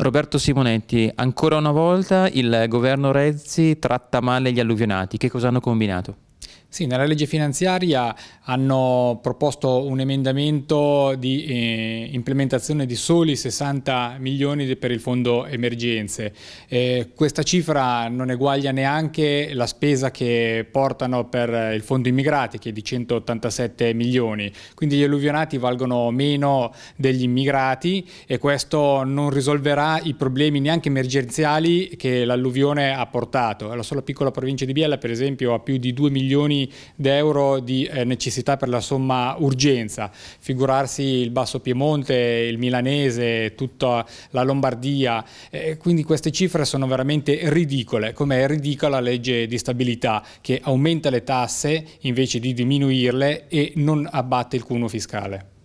Roberto Simonetti, ancora una volta il governo Rezzi tratta male gli alluvionati. Che cosa hanno combinato? Sì, nella legge finanziaria hanno proposto un emendamento di eh, implementazione di soli 60 milioni per il fondo emergenze. Eh, questa cifra non eguaglia neanche la spesa che portano per il fondo immigrati che è di 187 milioni, quindi gli alluvionati valgono meno degli immigrati e questo non risolverà i problemi neanche emergenziali che l'alluvione ha portato. La sola piccola provincia di Biella per esempio ha più di 2 milioni milioni di euro eh, di necessità per la somma urgenza, figurarsi il Basso Piemonte, il Milanese, tutta la Lombardia, eh, quindi queste cifre sono veramente ridicole, come è ridicola la legge di stabilità che aumenta le tasse invece di diminuirle e non abbatte il cuno fiscale.